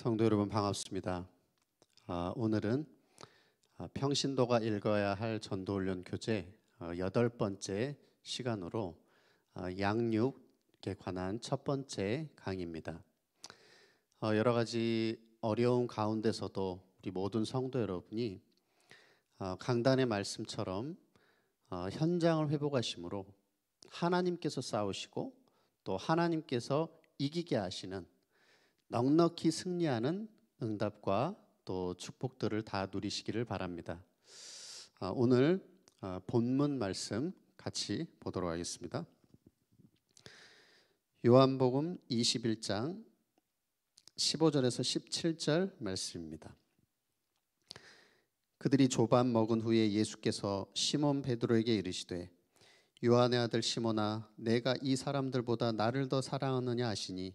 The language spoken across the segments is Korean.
성도 여러분 반갑습니다. 아, 오늘은 아, 평신도가 읽어야 할 전도훈련 교재 어, 여덟 번째 시간으로 아, 양육에 관한 첫 번째 강의입니다. 어, 여러 가지 어려운 가운데서도 우리 모든 성도 여러분이 어, 강단의 말씀처럼 현장을 회복하심으로 하나님께서 싸우시고 또 하나님께서 이기게 하시는 넉넉히 승리하는 응답과 또 축복들을 다 누리시기를 바랍니다. 아, 오늘 아, 본문 말씀 같이 보도록 하겠습니다. 요한복음 21장 15절에서 17절 말씀입니다. 그들이 조반 먹은 후에 예수께서 시몬 베드로에게 이르시되 요한의 아들 시몬아 내가 이 사람들보다 나를 더 사랑하느냐 하시니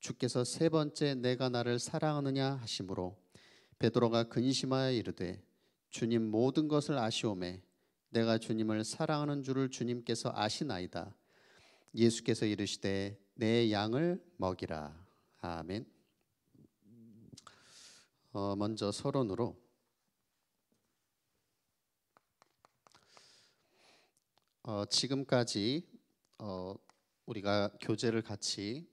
주께서 세 번째 내가 나를 사랑하느냐 하심으로 베드로가 근심하여 이르되 주님 모든 것을 아시오매 내가 주님을 사랑하는 줄을 주님께서 아시나이다. 예수께서 이르시되 내 양을 먹이라. 아멘. 어, 먼저 서론으로 어, 지금까지 어, 우리가 교제를 같이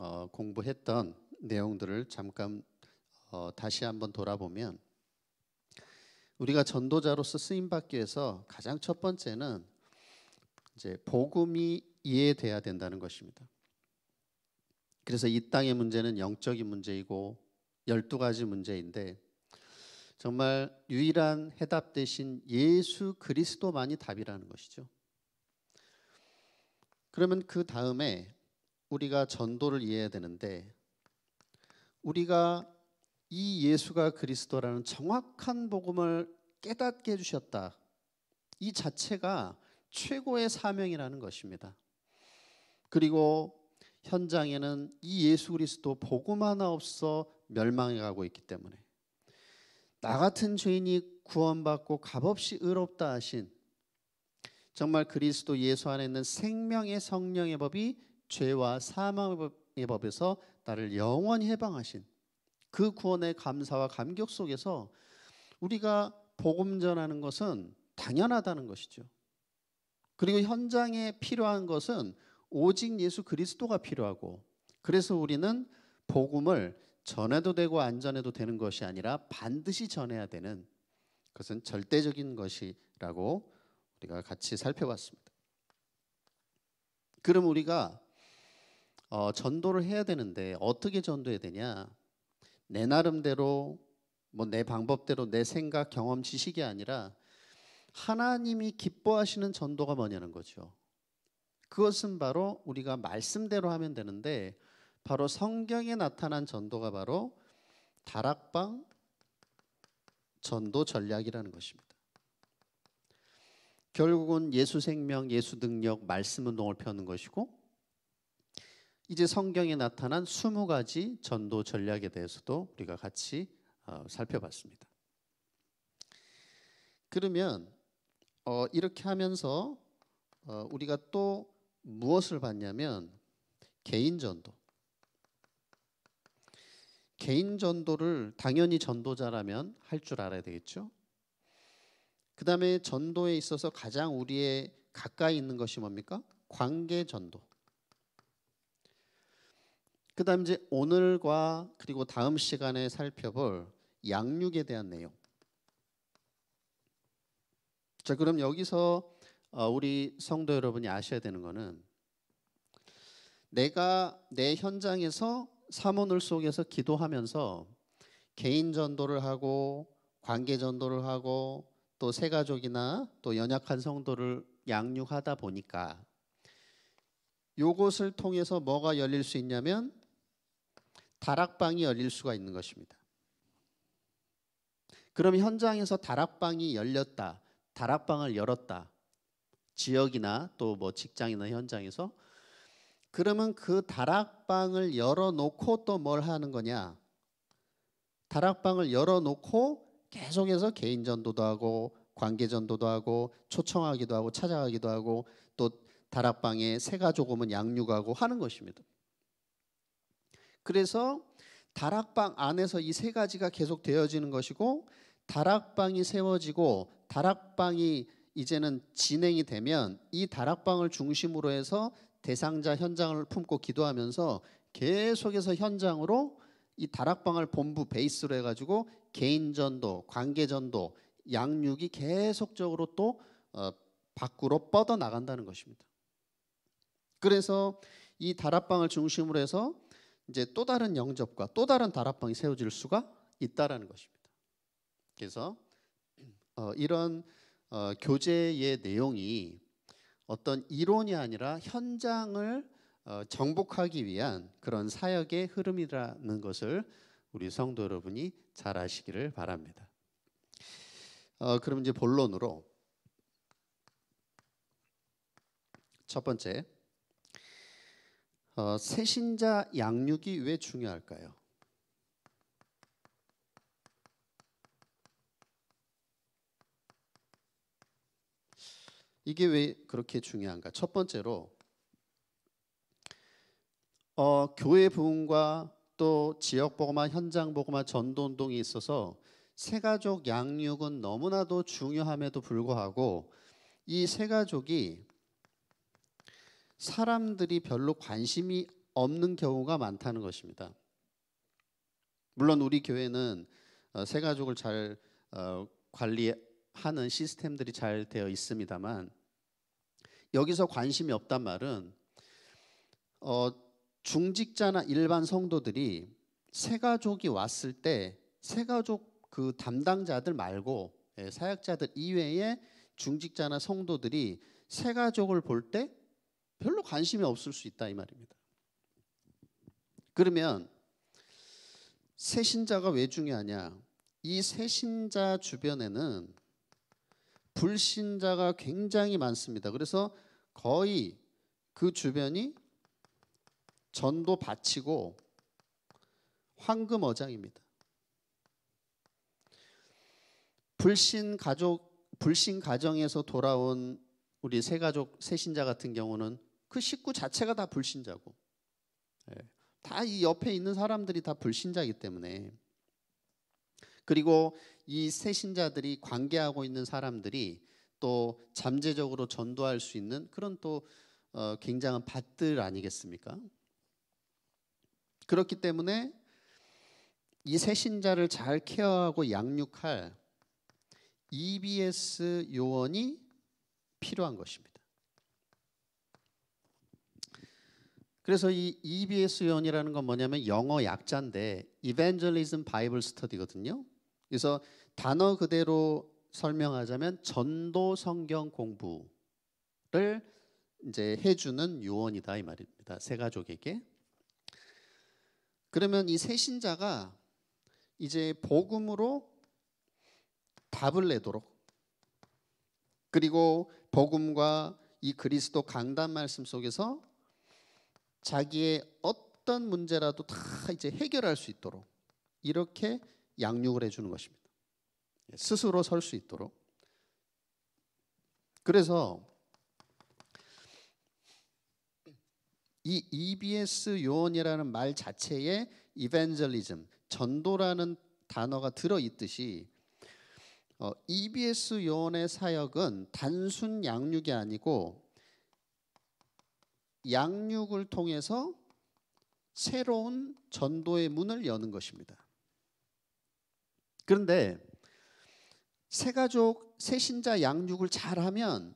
어, 공부했던 내용들을 잠깐 어, 다시 한번 돌아보면 우리가 전도자로서 쓰임 받기 위해서 가장 첫 번째는 이제 복음이 이해돼야 된다는 것입니다. 그래서 이 땅의 문제는 영적인 문제이고 열두 가지 문제인데 정말 유일한 해답 대신 예수 그리스도만이 답이라는 것이죠. 그러면 그 다음에 우리가 전도를 이해해야 되는데 우리가 이 예수가 그리스도라는 정확한 복음을 깨닫게 해주셨다. 이 자체가 최고의 사명이라는 것입니다. 그리고 현장에는 이 예수 그리스도 복음 하나 없어 멸망해 가고 있기 때문에 나 같은 죄인이 구원받고 값없이 의롭다 하신 정말 그리스도 예수 안에 있는 생명의 성령의 법이 죄와 사망의 법에서 나를 영원히 해방하신 그 구원의 감사와 감격 속에서 우리가 복음 전하는 것은 당연하다는 것이죠. 그리고 현장에 필요한 것은 오직 예수 그리스도가 필요하고 그래서 우리는 복음을 전해도 되고 안 전해도 되는 것이 아니라 반드시 전해야 되는 그것은 절대적인 것이라고 우리가 같이 살펴봤습니다. 그럼 우리가 어, 전도를 해야 되는데 어떻게 전도해야 되냐? 내 나름대로 뭐 내 방법대로 내 생각, 경험, 지식이 아니라 하나님이 기뻐하시는 전도가 뭐냐는 거죠. 그것은 바로 우리가 말씀대로 하면 되는데 바로 성경에 나타난 전도가 바로 다락방 전도 전략이라는 것입니다. 결국은 예수 생명, 예수 능력, 말씀 운동을 펴는 것이고 이제 성경에 나타난 20가지 전도 전략에 대해서도 우리가 같이 어, 살펴봤습니다. 그러면 어, 이렇게 하면서 어, 우리가 또 무엇을 봤냐면 개인 전도. 개인 전도를 당연히 전도자라면 할 줄 알아야 되겠죠. 그 다음에 전도에 있어서 가장 우리의 가까이 있는 것이 뭡니까? 관계 전도. 그다음 이제 오늘과 그리고 다음 시간에 살펴볼 양육에 대한 내용. 자, 그럼 여기서 어, 우리 성도 여러분이 아셔야 되는 거는 내가 내 현장에서 사모늘 속에서 기도하면서 개인 전도를 하고 관계 전도를 하고 또 새가족이나 또 연약한 성도를 양육하다 보니까 요것을 통해서 뭐가 열릴 수 있냐면 다락방이 열릴 수가 있는 것입니다. 그럼 현장에서 다락방이 열렸다. 다락방을 열었다. 지역이나 또 뭐 직장이나 현장에서 그러면 그 다락방을 열어놓고 또 뭘 하는 거냐? 다락방을 열어놓고 계속해서 개인 전도도 하고 관계 전도도 하고 초청하기도 하고 찾아가기도 하고 또 다락방에 새가 조금은 양육하고 하는 것입니다. 그래서 다락방 안에서 이 세 가지가 계속 되어지는 것이고 다락방이 세워지고 다락방이 이제는 진행이 되면 이 다락방을 중심으로 해서 대상자 현장을 품고 기도하면서 계속해서 현장으로 이 다락방을 본부 베이스로 해가지고 개인 전도, 관계 전도, 양육이 계속적으로 또 어, 밖으로 뻗어 나간다는 것입니다. 그래서 이 다락방을 중심으로 해서 이제 또 다른 영접과 또 다른 다락방이 세워질 수가 있다라는 것입니다. 그래서 어, 이런 어, 교재의 내용이 어떤 이론이 아니라 현장을 어, 정복하기 위한 그런 사역의 흐름이라는 것을 우리 성도 여러분이 잘 아시기를 바랍니다. 어, 그럼 이제 본론으로 첫 번째 어, 새신자 양육이 왜 중요할까요? 이게 왜 그렇게 중요한가? 첫 번째로 어, 교회 부흥과 또 지역 보고마 현장 보고마 전도 운동이 있어서 세가족 양육은 너무나도 중요함에도 불구하고 이 세가족이 사람들이 별로 관심이 없는 경우가 많다는 것입니다. 물론 우리 교회는 어, 새 가족을 잘 어, 관리하는 시스템들이 잘 되어 있습니다만 여기서 관심이 없단 말은 어, 중직자나 일반 성도들이 새 가족이 왔을 때새 가족 그 담당자들 말고 예, 사역자들 이외에 중직자나 성도들이 새 가족을 볼때 별로 관심이 없을 수 있다 이 말입니다. 그러면 세신자가 왜 중요하냐? 이 세신자 주변에는 불신자가 굉장히 많습니다. 그래서 거의 그 주변이 전도 바치고 황금어장입니다. 불신 가족 불신 가정에서 돌아온 우리 세 가족 세 신자 같은 경우는 그 식구 자체가 다 불신자고 예. 다이 옆에 있는 사람들이 다 불신자이기 때문에 그리고 이세 신자들이 관계하고 있는 사람들이 또 잠재적으로 전도할 수 있는 그런 또 어, 굉장한 밭들 아니겠습니까? 그렇기 때문에 이 새 신자를 잘 케어하고 양육할 EBS 요원이 필요한 것입니다. 그래서 이 e b s 원이라는건 뭐냐면 영어 약자인데 Evangelism Bible Study거든요. 그래서 단어 그대로 설명하자면 전도 성경 공부를 이제 해주는 요원이다 이 말입니다. 세 가족에게. 그러면 이 세 신자가 이제 복음으로 답을 내도록 그리고 복음과 이 그리스도 강단 말씀 속에서 자기의 어떤 문제라도 다 이제 해결할 수 있도록 이렇게 양육을 해주는 것입니다. 예, 스스로 설 수 있도록. 그래서 이 EBS 요원이라는 말 자체에 이벤젤리즘, 전도라는 단어가 들어 있듯이 어, EBS 요원의 사역은 단순 양육이 아니고 양육을 통해서 새로운 전도의 문을 여는 것입니다. 그런데 새가족 새신자 양육을 잘하면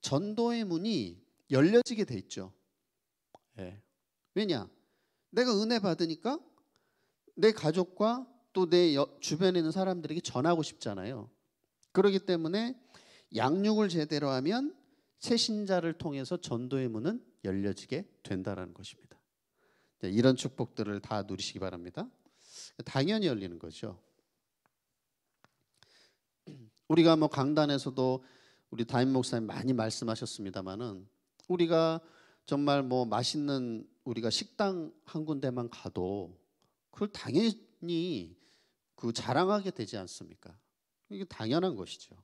전도의 문이 열려지게 돼 있죠. 네. 왜냐? 내가 은혜 받으니까 내 가족과 또 내 주변에 있는 사람들에게 전하고 싶잖아요. 그러기 때문에 양육을 제대로 하면 새신자를 통해서 전도의 문은 열려지게 된다라는 것입니다. 이런 축복들을 다 누리시기 바랍니다. 당연히 열리는 거죠. 우리가 뭐 강단에서도 우리 다임 목사님 많이 말씀하셨습니다만은 우리가 정말 뭐 맛있는 우리가 식당 한 군데만 가도 그걸 당연히 그 자랑하게 되지 않습니까? 이게 당연한 것이죠.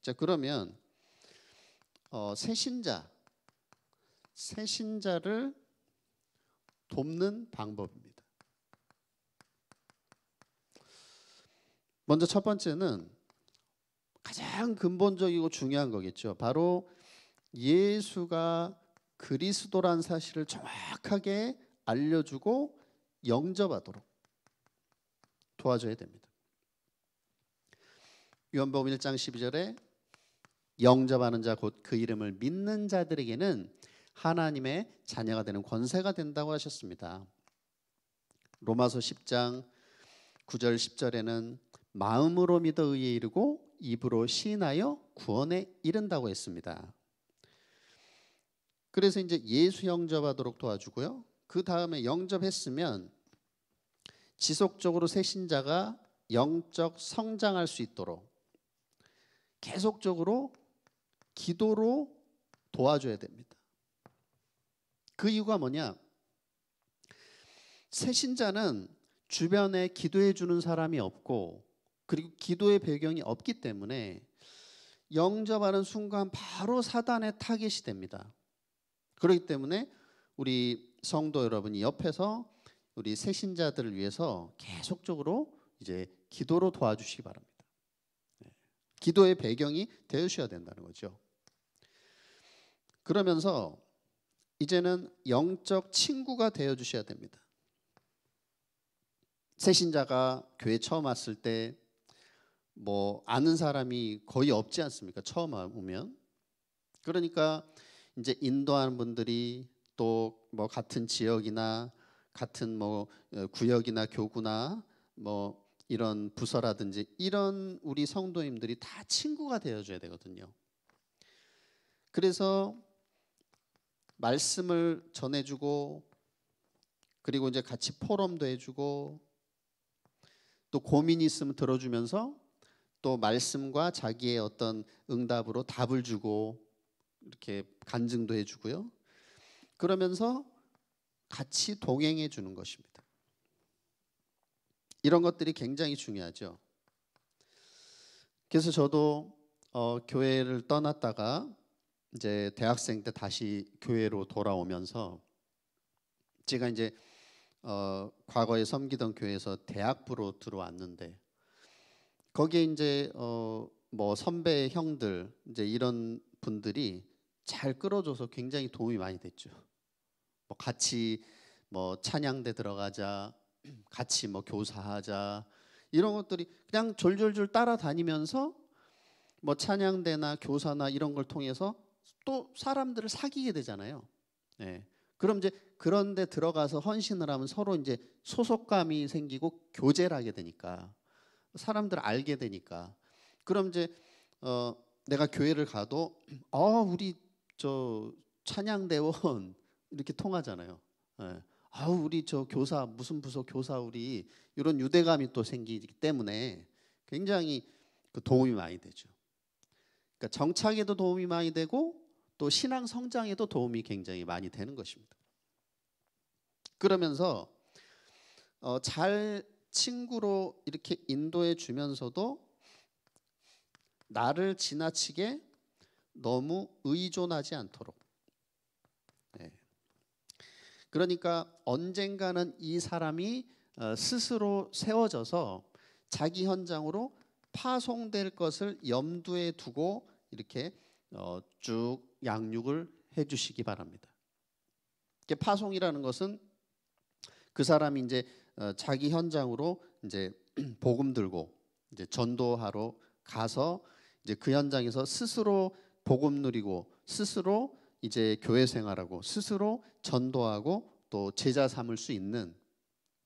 자 그러면 어, 새신자, 새신자를 돕는 방법입니다. 먼저 첫 번째는 가장 근본적이고 중요한 거겠죠. 바로 예수가 그리스도란 사실을 정확하게 알려주고 영접하도록 도와줘야 됩니다. 요한복음 1장 12절에 영접하는 자 곧 그 이름을 믿는 자들에게는 하나님의 자녀가 되는 권세가 된다고 하셨습니다. 로마서 10장 9절 10절에는 마음으로 믿어 의에 이르고 입으로 시인하여 구원에 이른다고 했습니다. 그래서 이제 예수 영접하도록 도와주고요. 그 다음에 영접했으면 지속적으로 새 신자가 영적 성장할 수 있도록 계속적으로 기도로 도와줘야 됩니다. 그 이유가 뭐냐? 새신자는 주변에 기도해 주는 사람이 없고 그리고 기도의 배경이 없기 때문에 영접하는 순간 바로 사단의 타겟이 됩니다. 그렇기 때문에 우리 성도 여러분이 옆에서 우리 새신자들을 위해서 계속적으로 이제 기도로 도와주시기 바랍니다. 네. 기도의 배경이 되셔야 된다는 거죠. 그러면서 이제는 영적 친구가 되어 주셔야 됩니다. 새신자가 교회 처음 왔을 때 뭐 아는 사람이 거의 없지 않습니까? 처음 오면. 그러니까 이제 인도하는 분들이 또 뭐 같은 지역이나 같은 뭐 구역이나 교구나 뭐 이런 부서라든지 이런 우리 성도님들이 다 친구가 되어 줘야 되거든요. 그래서 말씀을 전해주고 그리고 이제 같이 포럼도 해주고 또 고민이 있으면 들어주면서 또 말씀과 자기의 어떤 응답으로 답을 주고 이렇게 간증도 해주고요. 그러면서 같이 동행해 주는 것입니다. 이런 것들이 굉장히 중요하죠. 그래서 저도 어, 교회를 떠났다가 이제 대학생 때 다시 교회로 돌아오면서 제가 이제 어, 과거에 섬기던 교회에서 대학부로 들어왔는데 거기에 이제 어, 뭐 선배 형들 이제 이런 분들이 잘 끌어줘서 굉장히 도움이 많이 됐죠. 뭐 같이 뭐 찬양대 들어가자, 같이 뭐 교사하자 이런 것들이 그냥 졸졸졸 따라다니면서 뭐 찬양대나 교사나 이런 걸 통해서 또 사람들을 사귀게 되잖아요. 네. 그럼 이제 그런데 들어가서 헌신을 하면 서로 이제 소속감이 생기고 교제를 하게 되니까 사람들 알게 되니까 그럼 이제 어 내가 교회를 가도 아 우리 저 찬양대원 이렇게 통하잖아요. 네. 아 우리 저 교사 무슨 부서 교사 우리 이런 유대감이 또 생기기 때문에 굉장히 그 도움이 많이 되죠. 그러니까 정착에도 도움이 많이 되고 또 신앙 성장에도 도움이 굉장히 많이 되는 것입니다. 그러면서 어, 잘 친구로 이렇게 인도해 주면서도 나를 지나치게 너무 의존하지 않도록. 네. 그러니까 언젠가는 이 사람이 어, 스스로 세워져서 자기 현장으로 파송될 것을 염두에 두고 이렇게 어, 쭉 양육을 해주시기 바랍니다. 파송이라는 것은 그 사람이 이제 어, 자기 현장으로 이제 복음 들고 이제 전도하러 가서 이제 그 현장에서 스스로 복음 누리고 스스로 이제 교회 생활하고 스스로 전도하고 또 제자 삼을 수 있는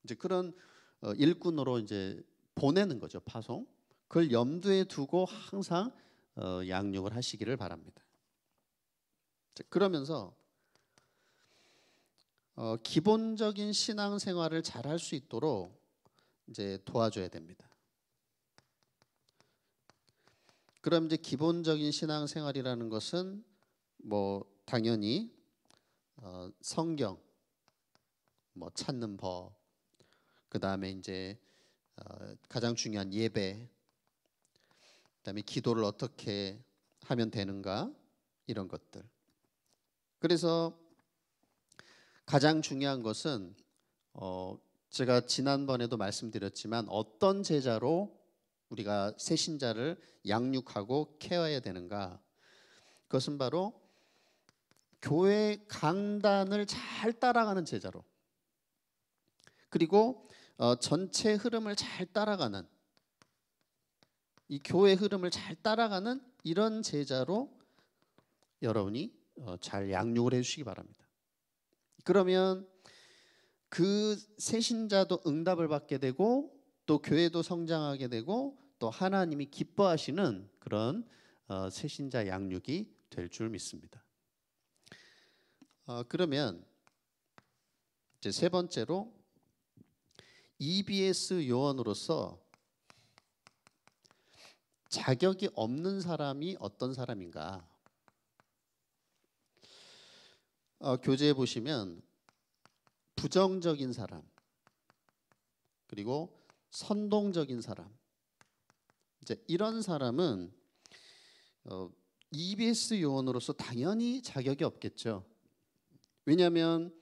이제 그런 어, 일꾼으로 이제 보내는 거죠 파송. 그걸 염두에 두고 항상 어, 양육을 하시기를 바랍니다. 그러면서 어, 기본적인 신앙생활을 잘 할 수 있도록 이제 도와줘야 됩니다. 그럼 이제 기본적인 신앙생활이라는 것은 뭐 당연히 어, 성경 뭐 찾는 법, 그 다음에 이제 어, 가장 중요한 예배 그다음에 기도를 어떻게 하면 되는가 이런 것들. 그래서 가장 중요한 것은 어 제가 지난번에도 말씀드렸지만 어떤 제자로 우리가 새 신자를 양육하고 케어해야 되는가? 그것은 바로 교회 강단을 잘 따라가는 제자로 그리고 어 전체 흐름을 잘 따라가는 이 교회 흐름을 잘 따라가는 이런 제자로 여러분이 어, 잘 양육을 해주시기 바랍니다. 그러면 그 세신자도 응답을 받게 되고 또 교회도 성장하게 되고 또 하나님이 기뻐하시는 그런 세신자 어, 양육이 될 줄 믿습니다. 어, 그러면 이제 세 번째로 EBS 요원으로서 자격이 없는 사람이 어떤 사람인가? 어, 교재에 보시면 부정적인 사람 그리고 선동적인 사람 이제 이런 사람은 어, EBS 요원으로서 당연히 자격이 없겠죠. 왜냐하면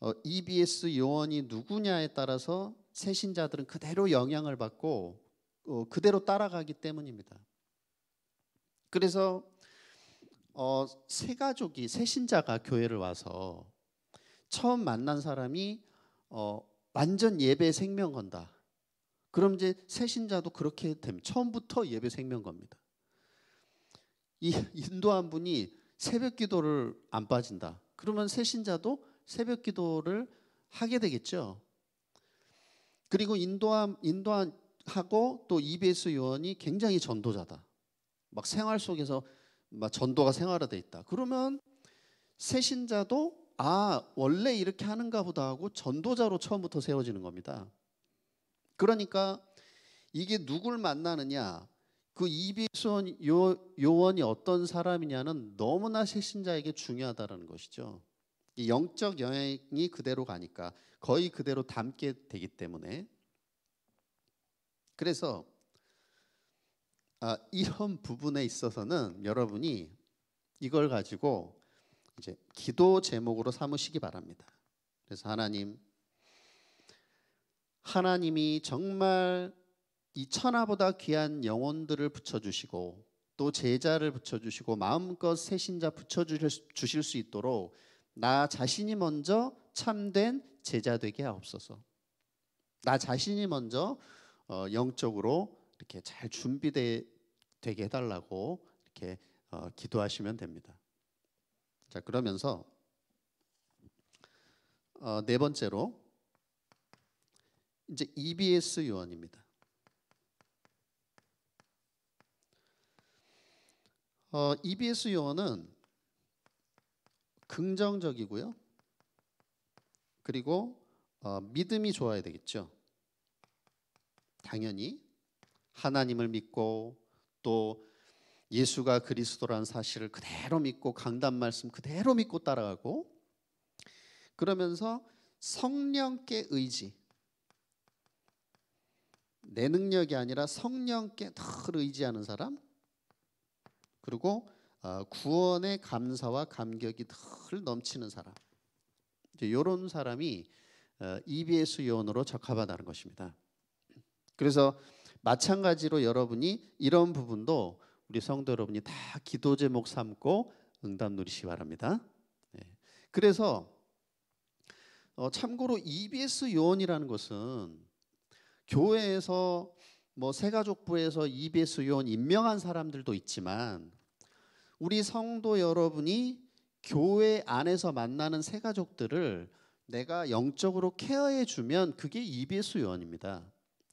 어, EBS 요원이 누구냐에 따라서 세신자들은 그대로 영향을 받고 어, 그대로 따라가기 때문입니다. 그래서 어, 새 가족이 새 신자가 교회를 와서 처음 만난 사람이 어, 완전 예배 생명 건다. 그럼 이제 새 신자도 그렇게 됩 처음부터 예배 생명 겁니다. 이 인도한 분이 새벽 기도를 안 빠진다. 그러면 새 신자도 새벽 기도를 하게 되겠죠. 그리고 인도한 인도한 하고 또 EBS 요원이 굉장히 전도자다. 막 생활 속에서 막 전도가 생활화돼 있다. 그러면 새신자도 아 원래 이렇게 하는가 보다 하고 전도자로 처음부터 세워지는 겁니다. 그러니까 이게 누굴 만나느냐 그 EBS 요원이 어떤 사람이냐는 너무나 새신자에게 중요하다는 것이죠. 영적 영향이 그대로 가니까 거의 그대로 담게 되기 때문에 그래서 아, 이런 부분에 있어서는 여러분이 이걸 가지고 이제 기도 제목으로 삼으시기 바랍니다. 그래서 하나님, 하나님이 정말 이 천하보다 귀한 영혼들을 붙여주시고 또 제자를 붙여주시고 마음껏 새 신자 붙여주실 수 있도록 나 자신이 먼저 참된 제자 되게 하옵소서. 나 자신이 먼저 어, 영적으로 이렇게 잘 준비되게 해달라고 이렇게 어, 기도하시면 됩니다. 자 그러면서 어, 네 번째로 이제 EBS 요원입니다. 어, EBS 요원은 긍정적이고요. 그리고 어, 믿음이 좋아야 되겠죠. 당연히 하나님을 믿고 또 예수가 그리스도라는 사실을 그대로 믿고 강단 말씀 그대로 믿고 따라가고 그러면서 성령께 의지 내 능력이 아니라 성령께 늘 의지하는 사람 그리고 어, 구원의 감사와 감격이 늘 넘치는 사람 이런 사람이 EBS 어, 요원으로 적합하다는 것입니다. 그래서 마찬가지로 여러분이 이런 부분도 우리 성도 여러분이 다 기도 제목 삼고 응답 누리시기 바랍니다. 네. 그래서 어, 참고로 EBS 요원이라는 것은 교회에서 뭐 세가족부에서 EBS 요원 임명한 사람들도 있지만 우리 성도 여러분이 교회 안에서 만나는 새가족들을 내가 영적으로 케어해 주면 그게 EBS 요원입니다.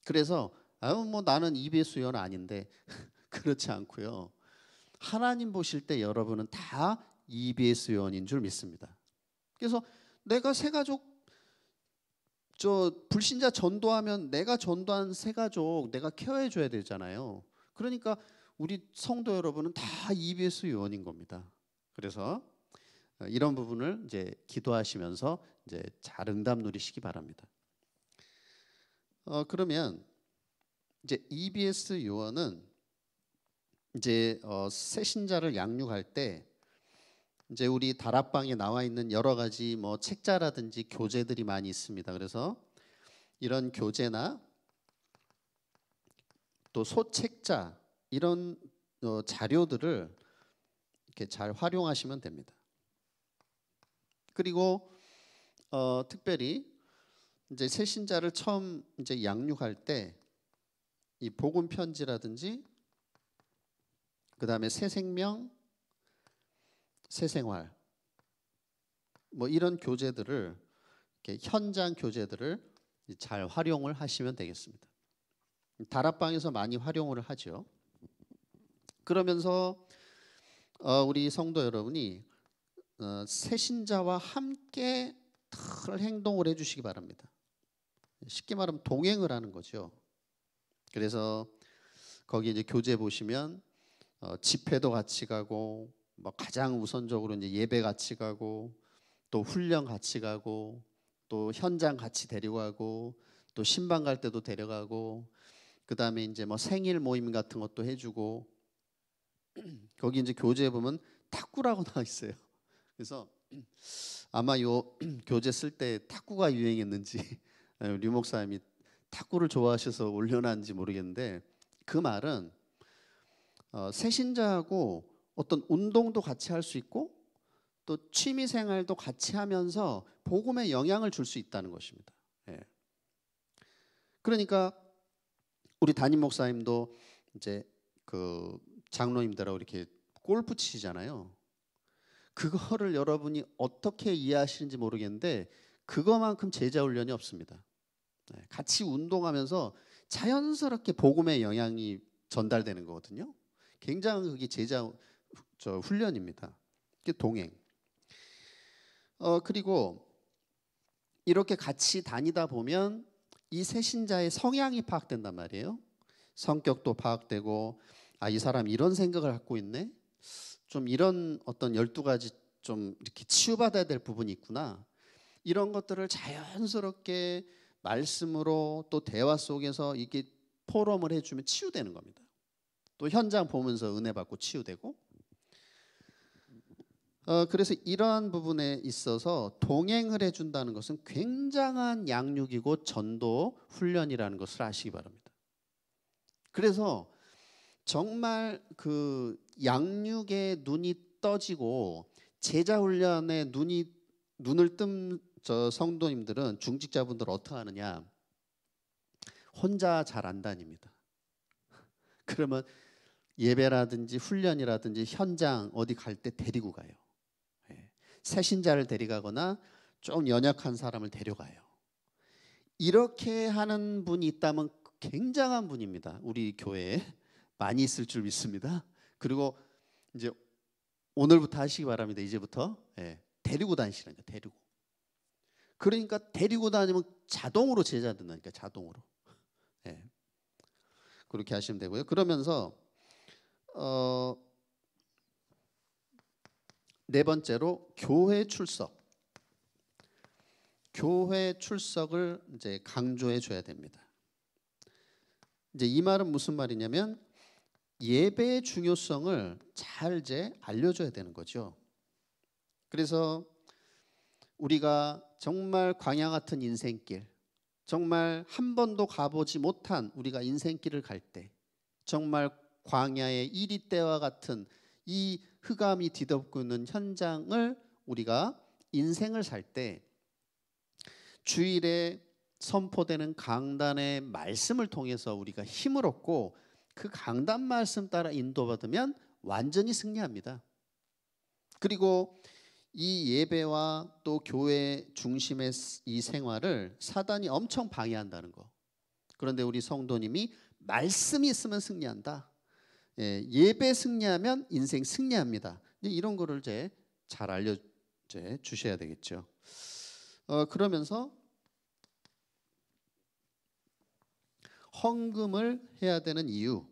그래서 아유 뭐 나는 2배수연 아닌데 그렇지 않고요. 하나님 보실 때 여러분은 다 EBS 요인줄 믿습니다. 그래서 내가 세 가족 저 불신자 전도하면 내가 전도한 세 가족 내가 케어해 줘야 되잖아요. 그러니까 우리 성도 여러분은 다 EBS 요원인 겁니다. 그래서 어, 이런 부분을 이제 기도하시면서 이제 잘 응답 누리시기 바랍니다. 어, 그러면 이제 EBS 요원은 이제 어, 새 신자를 양육할 때 이제 우리 다락방에 나와 있는 여러 가지 뭐 책자라든지 교재들이 많이 있습니다. 그래서 이런 교재나 또 소책자 이런 어, 자료들을 이렇게 잘 활용하시면 됩니다. 그리고 어, 특별히 이제 새 신자를 처음 이제 양육할 때 이 복음 편지라든지 그 다음에 새 생명, 새 생활 뭐 이런 교재들을 현장 교재들을 잘 활용을 하시면 되겠습니다. 다락방에서 많이 활용을 하죠. 그러면서 어, 우리 성도 여러분이 어, 새 신자와 함께 행동을 해주시기 바랍니다. 쉽게 말하면 동행을 하는 거죠. 그래서 거기 이제 교재 보시면 어, 집회도 같이 가고 뭐 가장 우선적으로 이제 예배 같이 가고 또 훈련 같이 가고 또 현장 같이 데려가고 또 신방 갈 때도 데려가고 그 다음에 이제 뭐 생일 모임 같은 것도 해주고 거기 이제 교재 보면 탁구라고 나와 있어요. 그래서 아마 요 교재 쓸 때 탁구가 유행했는지 류 목사님이 탁구를 좋아하셔서 올려놨는지 모르겠는데 그 말은 어, 새신자하고 어떤 운동도 같이 할 수 있고 또 취미 생활도 같이 하면서 복음에 영향을 줄 수 있다는 것입니다. 예. 그러니까 우리 담임 목사님도 이제 그 장로님들하고 이렇게 골프 치시잖아요. 그거를 여러분이 어떻게 이해하시는지 모르겠는데 그거만큼 제자 훈련이 없습니다. 네, 같이 운동하면서 자연스럽게 복음의 영향이 전달되는 거거든요. 굉장히 그게 제자 저 훈련입니다. 이게 동행. 어 그리고 이렇게 같이 다니다 보면 이 새신자의 성향이 파악된단 말이에요. 성격도 파악되고 아 이 사람 이런 생각을 갖고 있네. 좀 이런 어떤 열두 가지 좀 이렇게 치유받아야 될 부분이 있구나. 이런 것들을 자연스럽게 말씀으로 또 대화 속에서 이게 포럼을 해주면 치유되는 겁니다. 또 현장 보면서 은혜 받고 치유되고 어, 그래서 이러한 부분에 있어서 동행을 해준다는 것은 굉장한 양육이고 전도 훈련이라는 것을 아시기 바랍니다. 그래서 정말 그 양육의 눈이 떠지고 제자 훈련의 눈이 눈을 뜸저 성도님들은 중직자분들 어떻게 하느냐? 혼자 잘 안 다닙니다. 그러면 예배라든지 훈련이라든지 현장 어디 갈 때 데리고 가요. 예. 새신자를 데리가거나 좀 연약한 사람을 데려가요. 이렇게 하는 분이 있다면 굉장한 분입니다. 우리 교회에 많이 있을 줄 믿습니다. 그리고 이제 오늘부터 하시기 바랍니다. 이제부터 예. 데리고 다니시는 거 데리고. 그러니까 데리고 다니면 자동으로 제자 된다니까 자동으로. 네. 그렇게 하시면 되고요. 그러면서 어, 네 번째로 교회 출석. 교회 출석을 이제 강조해 줘야 됩니다. 이제 이 말은 무슨 말이냐면 예배의 중요성을 잘 이제 알려줘야 되는 거죠. 그래서 우리가 정말 광야 같은 인생길, 정말 한 번도 가보지 못한 우리가 인생길을 갈 때, 정말 광야의 이리 때와 같은 이 흑암이 뒤덮고는 현장을 우리가 인생을 살 때 주일에 선포되는 강단의 말씀을 통해서 우리가 힘을 얻고 그 강단 말씀 따라 인도받으면 완전히 승리합니다. 그리고 이 예배와 또 교회 중심의 이 생활을 사단이 엄청 방해한다는 거. 그런데 우리 성도님이 말씀이 있으면 승리한다. 예, 배 승리하면 인생 승리합니다. 이런 거를 이제 잘 알려 이제 주셔야 되겠죠. 어, 그러면서 헌금을 해야 되는 이유,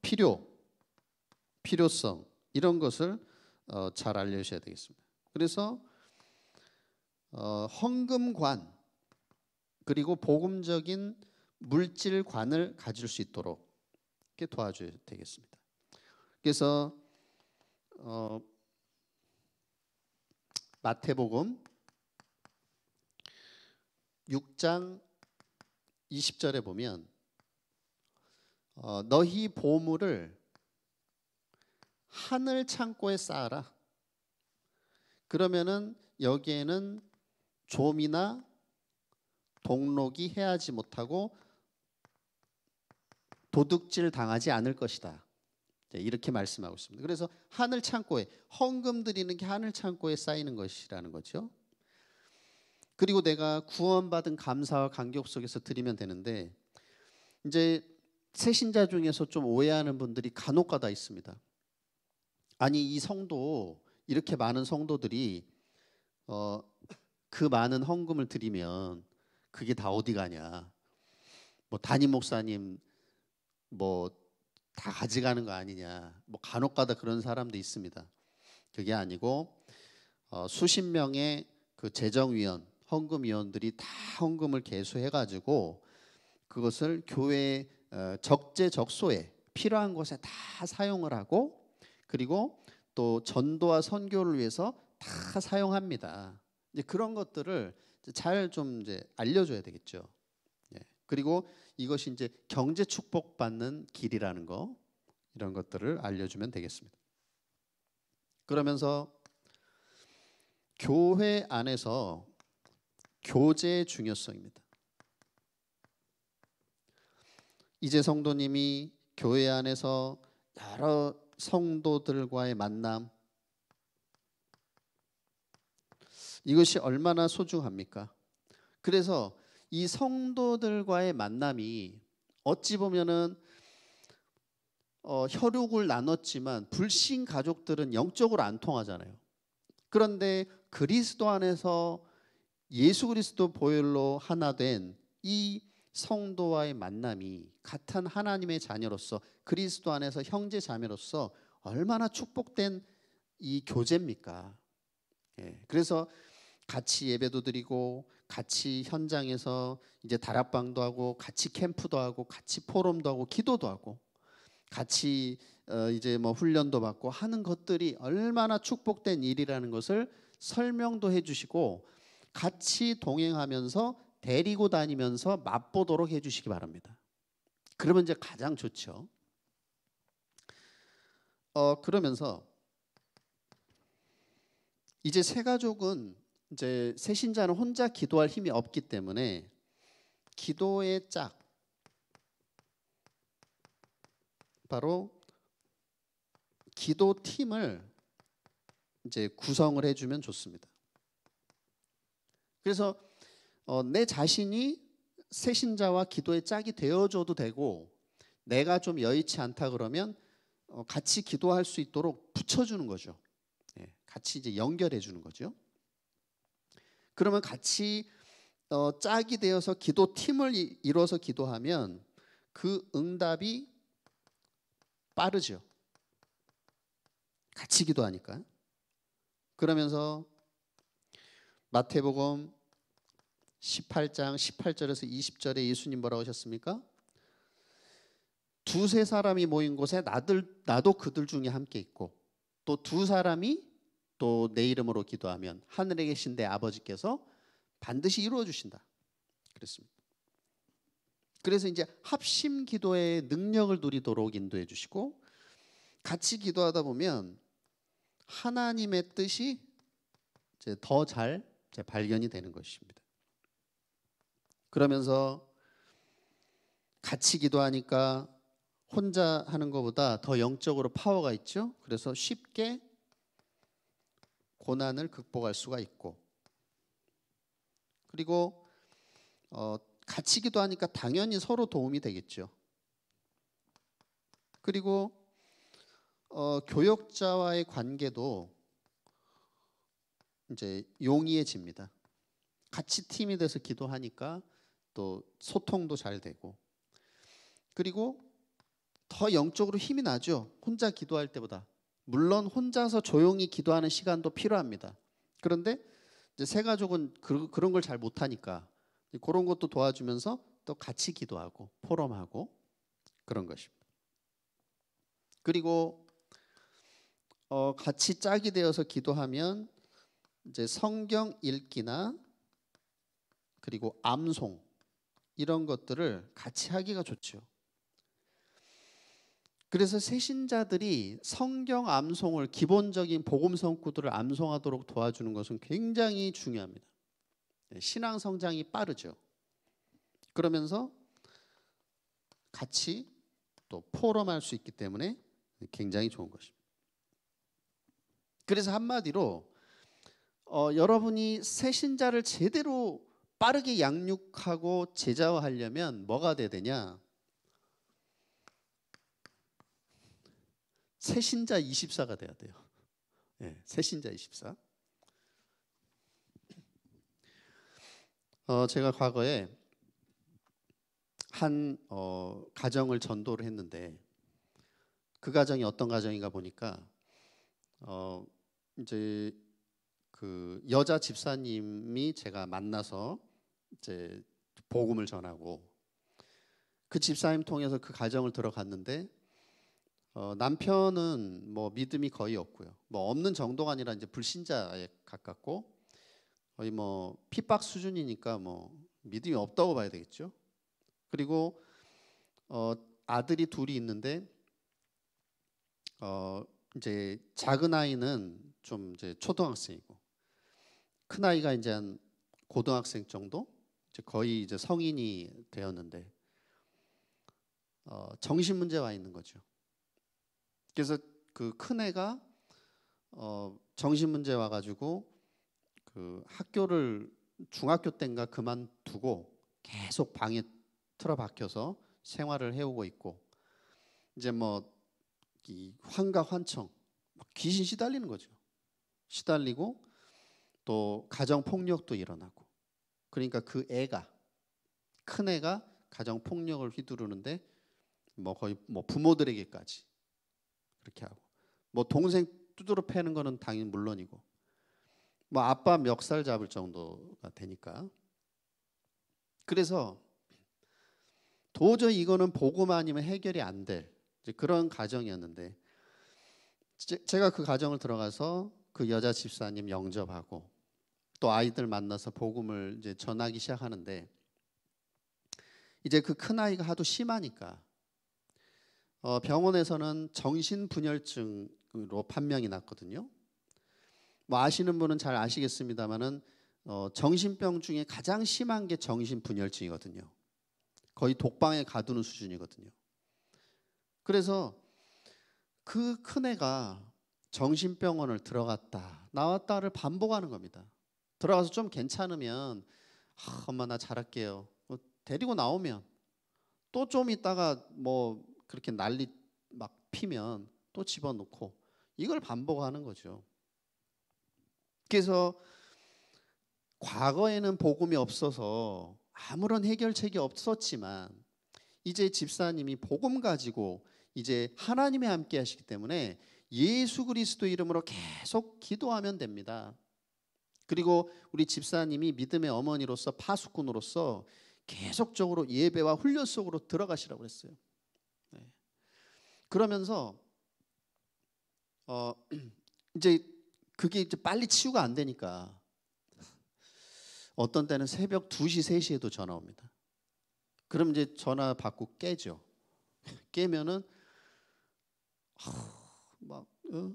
필요, 필요성, 이런 것을 어, 잘 알려주셔야 되겠습니다. 그래서 어, 헌금관 그리고 복음적인 물질관을 가질 수 있도록 이렇게 도와줘야 되겠습니다. 그래서 어, 마태복음 6장 20절에 보면 어, 너희 보물을 하늘 창고에 쌓아라. 그러면은 여기에는 좀이나 동록이 해하지 못하고 도둑질 당하지 않을 것이다. 이렇게 말씀하고 있습니다. 그래서 하늘 창고에 헌금 드리는 게 하늘 창고에 쌓이는 것이라는 거죠. 그리고 내가 구원받은 감사와 감격 속에서 드리면 되는데 이제 새신자 중에서 좀 오해하는 분들이 간혹가다 있습니다. 아니 이 성도 이렇게 많은 성도들이 어, 그 많은 헌금을 드리면 그게 다 어디 가냐? 뭐 담임 목사님 뭐 다 가져가는 거 아니냐? 뭐 간혹가다 그런 사람도 있습니다. 그게 아니고 어, 수십 명의 그 재정위원, 헌금위원들이 다 헌금을 개수해가지고 그것을 교회 어, 적재적소에 필요한 곳에 다 사용을 하고 그리고 또 전도와 선교를 위해서 다 사용합니다. 이제 그런 것들을 잘 좀 이제 알려줘야 되겠죠. 예. 그리고 이것이 이제 경제 축복 받는 길이라는 거 이런 것들을 알려주면 되겠습니다. 그러면서 교회 안에서 교제의 중요성입니다. 이제 성도님이 교회 안에서 여러 성도들과의 만남 이것이 얼마나 소중합니까? 그래서 이 성도들과의 만남이 어찌 보면은 어, 혈육을 나눴지만 불신 가족들은 영적으로 안 통하잖아요. 그런데 그리스도 안에서 예수 그리스도 보혈로 하나 된이 성도와의 만남이 같은 하나님의 자녀로서 그리스도 안에서 형제 자매로서 얼마나 축복된 이 교제입니까? 예, 그래서 같이 예배도 드리고 같이 현장에서 이제 다락방도 하고 같이 캠프도 하고 같이 포럼도 하고 기도도 하고 같이 어 이제 뭐 훈련도 받고 하는 것들이 얼마나 축복된 일이라는 것을 설명도 해주시고 같이 동행하면서 데리고 다니면서 맛보도록 해주시기 바랍니다. 그러면 이제 가장 좋죠. 어, 그러면서 이제 새 가족은 이제 새 신자는 혼자 기도할 힘이 없기 때문에 기도의 짝 바로 기도 팀을 이제 구성을 해주면 좋습니다. 그래서 어, 내 자신이 새신자와 기도의 짝이 되어줘도 되고 내가 좀 여의치 않다 그러면 어, 같이 기도할 수 있도록 붙여주는 거죠. 예, 같이 이제 연결해 주는 거죠. 그러면 같이 어, 짝이 되어서 기도 팀을 이뤄서 기도하면 그 응답이 빠르죠. 같이 기도하니까. 그러면서 마태복음 18장 18절에서 20절에 예수님 뭐라고 하셨습니까? 두세 사람이 모인 곳에 나들, 나도 그들 중에 함께 있고 또 두 사람이 또 내 이름으로 기도하면 하늘에 계신 내 아버지께서 반드시 이루어 주신다. 그랬습니다. 그래서 이제 합심 기도의 능력을 누리도록 인도해 주시고 같이 기도하다 보면 하나님의 뜻이 더 잘 발견이 되는 것입니다. 그러면서 같이 기도하니까 혼자 하는 것보다 더 영적으로 파워가 있죠. 그래서 쉽게 고난을 극복할 수가 있고 그리고 어, 같이 기도하니까 당연히 서로 도움이 되겠죠. 그리고 어, 교역자와의 관계도 이제 용이해집니다. 같이 팀이 돼서 기도하니까 또 소통도 잘 되고 그리고 더 영적으로 힘이 나죠. 혼자 기도할 때보다. 물론 혼자서 조용히 기도하는 시간도 필요합니다. 그런데 이제 새 가족은 그, 런걸 잘 못하니까 그런 것도 도와주면서 또 같이 기도하고 포럼하고 그런 것입니다. 그리고 어, 같이 짝이 되어서 기도하면 이제 성경 읽기나 그리고 암송 이런 것들을 같이 하기가 좋죠. 그래서 세신자들이 성경 암송을 기본적인 복음 성구들을 암송하도록 도와주는 것은 굉장히 중요합니다. 네, 신앙 성장이 빠르죠. 그러면서 같이 또 포럼할 수 있기 때문에 굉장히 좋은 것입니다. 그래서 한마디로 어, 여러분이 새신자를 제대로 빠르게 양육하고 제자화하려면 뭐가 돼야 되냐? 새신자 24가 돼야 돼요. 네, 예, 새신자 24. 어, 제가 과거에 한 어, 가정을 전도를 했는데 그 가정이 어떤 가정인가 보니까 어, 이제 그 여자 집사님이 제가 만나서 이제 복음을 전하고 그 집사님 통해서 그 가정을 들어갔는데 어, 남편은 뭐 믿음이 거의 없고요. 뭐 없는 정도가 아니라 이제 불신자에 가깝고 거의 뭐 핍박 수준이니까 뭐 믿음이 없다고 봐야 되겠죠. 그리고 어, 아들이 둘이 있는데 어, 이제 작은 아이는 좀 이제 초등학생이고 큰 아이가 이제 한 고등학생 정도 이제 거의 이제 성인이 되었는데 어, 정신 문제와 있는 거죠. 그래서 그 큰 애가 어, 정신 문제 와가지고 그 학교를 중학교 땐가 그만두고 계속 방에 틀어박혀서 생활을 해오고 있고 이제 뭐이 환가 환청 뭐 귀신 시달리는 거죠. 시달리고 또 가정 폭력도 일어나고 그러니까 그 애가 큰 애가 가정 폭력을 휘두르는데 뭐 거의 뭐 부모들에게까지 그렇게 하고 뭐 동생 두드러 패는 거는 당연 물론이고 뭐 아빠 멱살 잡을 정도가 되니까 그래서 도저히 이거는 보고만 아니면 해결이 안 될 그런 가정이었는데 제가 그 가정을 들어가서 그 여자 집사님 영접하고 또 아이들 만나서 복음을 이제 전하기 시작하는데 이제 그 큰 아이가 하도 심하니까 어, 병원에서는 정신분열증으로 판명이 났거든요. 뭐 아시는 분은 잘 아시겠습니다만은 어, 정신병 중에 가장 심한 게 정신분열증이거든요. 거의 독방에 가두는 수준이거든요. 그래서 그 큰애가 정신병원을 들어갔다 나왔다를 반복하는 겁니다. 들어가서 좀 괜찮으면 아, 엄마 나 잘할게요. 뭐 데리고 나오면 또 좀 있다가 뭐 그렇게 난리 막 피면 또 집어넣고 이걸 반복하는 거죠. 그래서 과거에는 복음이 없어서 아무런 해결책이 없었지만 이제 집사님이 복음 가지고 이제 하나님이 함께 하시기 때문에 예수 그리스도 이름으로 계속 기도하면 됩니다. 그리고 우리 집사님이 믿음의 어머니로서 파수꾼으로서 계속적으로 예배와 훈련 속으로 들어가시라고 그랬어요. 네. 그러면서 어, 이제 그게 이제 빨리 치유가 안 되니까 어떤 때는 새벽 2시, 3시에도 전화 옵니다. 그럼 이제 전화 받고 깨죠. 깨면은 어, 막 어?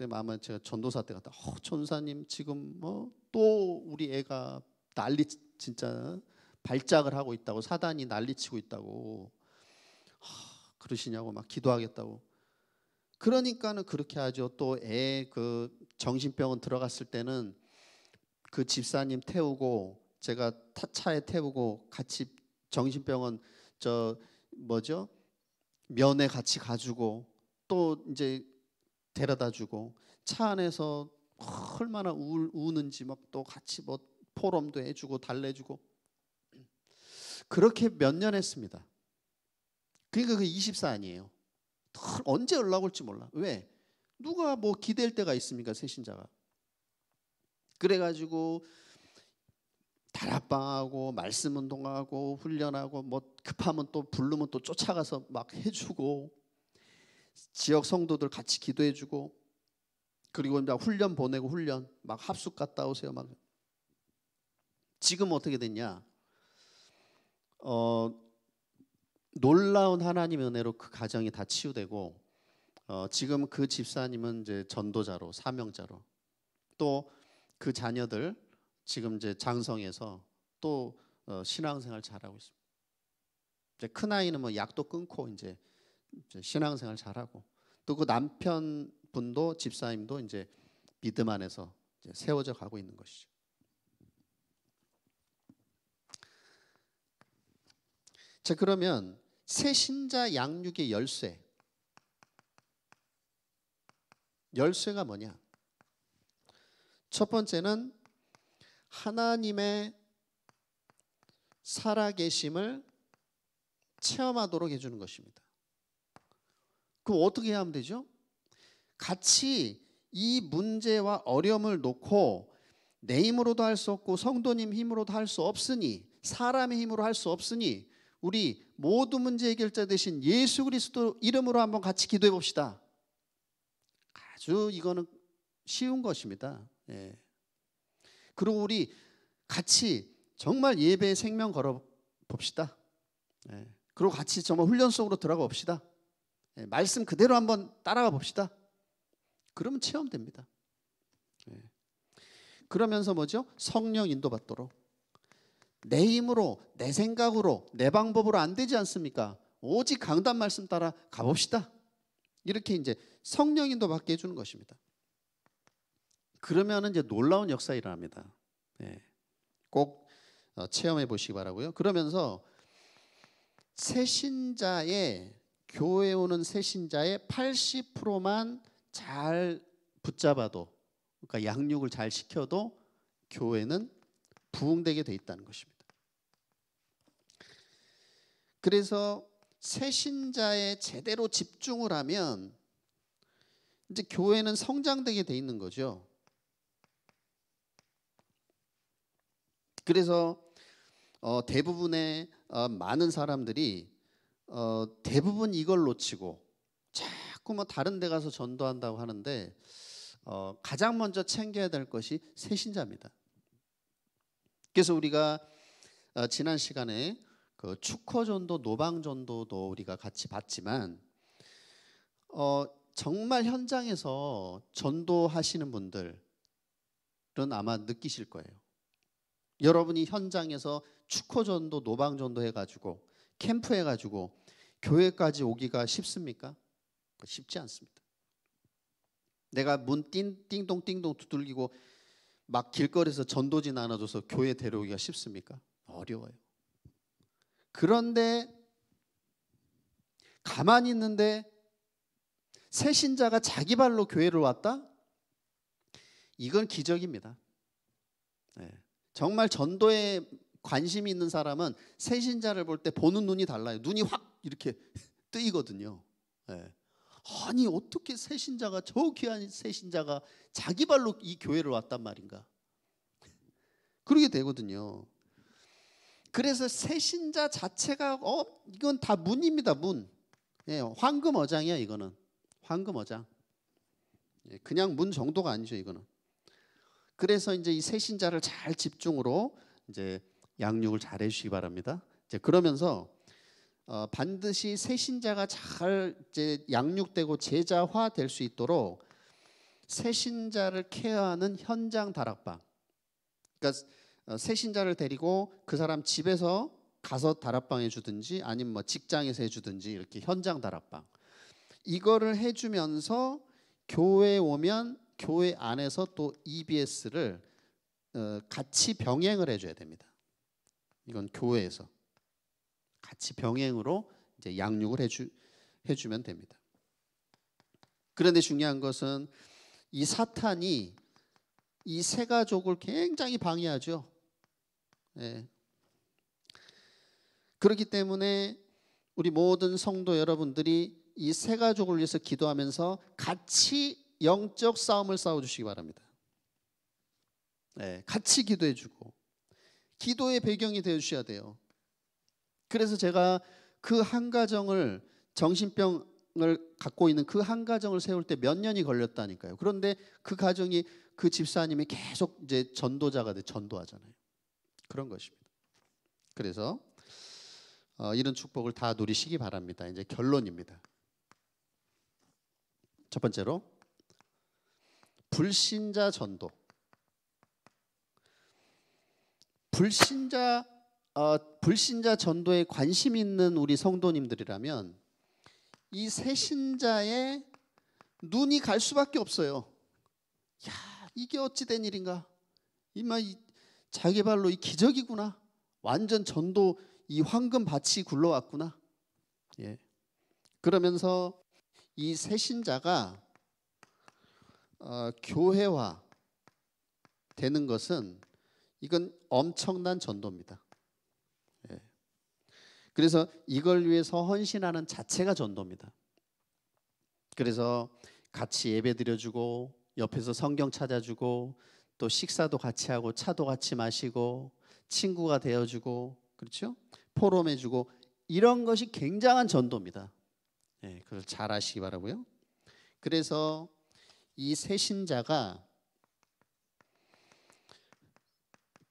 그때 음마 제가 전도사 때 갔다 어, 전사님 지금 뭐 또 우리 애가 난리 진짜 발작을 하고 있다고 사단이 난리치고 있다고 어, 그러시냐고 막 기도하겠다고 그러니까는 그렇게 하죠 또 애 그 정신병원 들어갔을 때는 그 집사님 태우고 제가 타 차에 태우고 같이 정신병원 저 뭐죠 면회 같이 가지고 또 이제 데려다 주고 차 안에서 얼마나 울, 우는지 막 또 같이 뭐 포럼도 해주고 달래주고 그렇게 몇 년 했습니다. 그러니까 그2 4아니에요 언제 연락 올지 몰라. 왜? 누가 뭐 기댈 때가 있습니까? 새신자가. 그래가지고 다락방하고 말씀 운동하고 훈련하고 뭐 급하면 또 부르면 또 쫓아가서 막 해주고 지역 성도들 같이 기도해주고 그리고 이제 훈련 보내고 훈련 막 합숙 갔다 오세요 막 지금 어떻게 됐냐 어 놀라운 하나님의 은혜로 그 가정이 다 치유되고 어, 지금 그 집사님은 이제 전도자로 사명자로 또 그 자녀들 지금 이제 장성에서 또 어, 신앙생활 잘하고 있습니다. 이제 큰 아이는 뭐 약도 끊고 이제 신앙생활 잘하고 또 그 남편분도 집사님도 이제 믿음 안에서 이제 세워져 가고 있는 것이죠. 자 그러면 새 신자 양육의 열쇠 열쇠가 뭐냐? 첫 번째는 하나님의 살아계심을 체험하도록 해주는 것입니다. 그럼 어떻게 해야 하면 되죠? 같이 이 문제와 어려움을 놓고 내 힘으로도 할 수 없고 성도님 힘으로도 할 수 없으니 사람의 힘으로 할 수 없으니 우리 모두 문제 해결자 대신 예수 그리스도 이름으로 한번 같이 기도해 봅시다. 아주 이거는 쉬운 것입니다. 예. 그리고 우리 같이 정말 예배의 생명 걸어 봅시다. 예. 그리고 같이 정말 훈련 속으로 들어가 봅시다. 예, 말씀 그대로 한번 따라가 봅시다. 그러면 체험됩니다. 예. 그러면서 뭐죠? 성령 인도받도록 내 힘으로 내 생각으로 내 방법으로 안 되지 않습니까? 오직 강단 말씀 따라 가봅시다. 이렇게 이제 성령 인도받게 해주는 것입니다. 그러면 이제 놀라운 역사 일어납니다. 예. 꼭 어, 체험해 보시기 바라고요. 그러면서 새신자의 교회 오는 새 신자의 80%만 잘 붙잡아도 그러니까 양육을 잘 시켜도 교회는 부흥되게 돼 있다는 것입니다. 그래서 새 신자에 제대로 집중을 하면 이제 교회는 성장되게 돼 있는 거죠. 그래서 어, 대부분의 어, 많은 사람들이 어, 대부분 이걸 놓치고 자꾸 뭐 다른 데 가서 전도한다고 하는데 어, 가장 먼저 챙겨야 될 것이 새신자입니다. 그래서 우리가 어, 지난 시간에 그 축허 전도, 노방 전도도 우리가 같이 봤지만 어, 정말 현장에서 전도하시는 분들은 아마 느끼실 거예요. 여러분이 현장에서 축허 전도, 노방 전도 해가지고 캠프 해가지고 교회까지 오기가 쉽습니까? 쉽지 않습니다. 내가 문 띵, 동띵동 두들기고 막 길거리에서 전도지 나눠줘서 교회 데려오기가 쉽습니까? 어려워요. 그런데 가만히 있는데 새 신자가 자기 발로 교회를 왔다? 이건 기적입니다. 네. 정말 전도에 관심이 있는 사람은 새 신자를 볼 때 보는 눈이 달라요. 눈이 확 이렇게 뜨이거든요. 예. 아니 어떻게 새 신자가 저 귀한 새 신자가 자기 발로 이 교회를 왔단 말인가? 그러게 되거든요. 그래서 새 신자 자체가 어 이건 다 문입니다 문. 예, 황금 어장이야 이거는 황금 어장. 예, 그냥 문 정도가 아니죠 이거는. 그래서 이제 이새 신자를 잘 집중으로 이제 양육을 잘 해주시기 바랍니다. 이제 그러면서 어, 반드시 새 신자가 잘 이제 양육되고 제자화 될 수 있도록 새 신자를 케어하는 현장 다락방. 그러니까 어, 새 신자를 데리고 그 사람 집에서 가서 다락방 해주든지 아니면 뭐 직장에서 해주든지 이렇게 현장 다락방. 이거를 해주면서 교회 오면 교회 안에서 또 EBS를 어, 같이 병행을 해줘야 됩니다. 이건 교회에서. 같이 병행으로 이제 양육을 해주, 해주면 됩니다. 그런데 중요한 것은 이 사탄이 이 세 가족을 굉장히 방해하죠. 예. 그렇기 때문에 우리 모든 성도 여러분들이 이 세 가족을 위해서 기도하면서 같이 영적 싸움을 싸워주시기 바랍니다. 예, 같이 기도해주고 기도의 배경이 되어주셔야 돼요. 그래서 제가 그 한 가정을 정신병을 갖고 있는 그 한 가정을 세울 때 몇 년이 걸렸다니까요. 그런데 그 가정이 그 집사님이 계속 이제 전도자가 돼 전도하잖아요. 그런 것입니다. 그래서 어, 이런 축복을 다 누리시기 바랍니다. 이제 결론입니다. 첫 번째로 불신자 전도. 불신자 어, 불신자 전도에 관심 있는 우리 성도님들이라면 이 새신자의 눈이 갈 수밖에 없어요. 야, 이게 어찌 된 일인가? 이마 자기 발로 이 기적이구나. 완전 전도 이 황금 밭이 굴러왔구나. 예. 그러면서 이 새신자가 어, 교회화 되는 것은 이건 엄청난 전도입니다. 그래서 이걸 위해서 헌신하는 자체가 전도입니다. 그래서 같이 예배 드려주고 옆에서 성경 찾아주고 또 식사도 같이 하고 차도 같이 마시고 친구가 되어주고 그렇죠? 포럼해주고 이런 것이 굉장한 전도입니다. 예, 그걸 잘 아시기 바라고요. 그래서 이 세신자가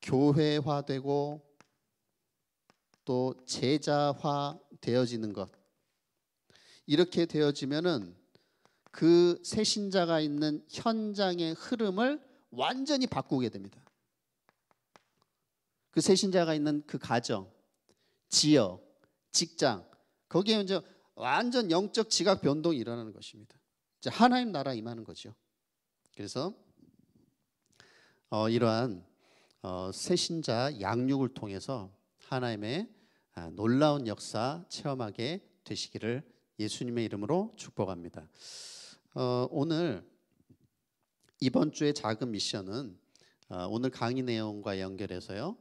교회화되고 또 제자화 되어지는 것. 이렇게 되어지면은 그 새신자가 있는 현장의 흐름을 완전히 바꾸게 됩니다. 그 새신자가 있는 그 가정, 지역, 직장 거기에 이제 완전 영적 지각 변동이 일어나는 것입니다. 이제 하나님 나라 임하는 거죠. 그래서 어, 이러한 어, 새신자 양육을 통해서 하나님의 아, 놀라운 역사 체험하게 되시기를 예수님의 이름으로 축복합니다. 어, 오늘 이번 주의 작은 미션은 어, 오늘 강의 내용과 연결해서요.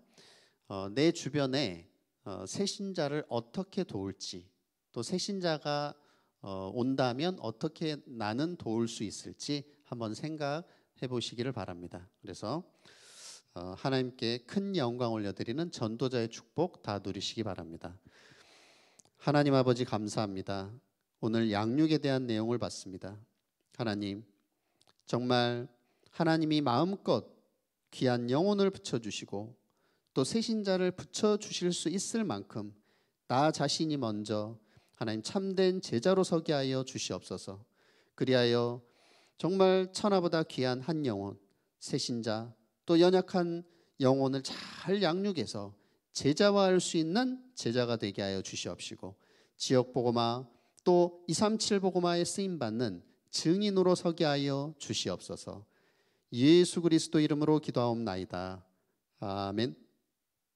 어, 내 주변에 어, 새 신자를 어떻게 도울지 또 새 신자가 어, 온다면 어떻게 나는 도울 수 있을지 한번 생각해 보시기를 바랍니다. 그래서 어, 하나님께 큰 영광 올려드리는 전도자의 축복 다 누리시기 바랍니다. 하나님 아버지 감사합니다. 오늘 양육에 대한 내용을 봤습니다. 하나님 정말 하나님이 마음껏 귀한 영혼을 붙여주시고 또 새신자를 붙여주실 수 있을 만큼 나 자신이 먼저 하나님 참된 제자로 서게 하여 주시옵소서 그리하여 정말 천하보다 귀한 한 영혼 새신자 또 연약한 영혼을 잘 양육해서 제자화 할수 있는 제자가 되게 하여 주시옵시고 지역 보고마 또 237 보고마에 쓰임 받는 증인으로 서게 하여 주시옵소서. 예수 그리스도 이름으로 기도하옵나이다. 아멘.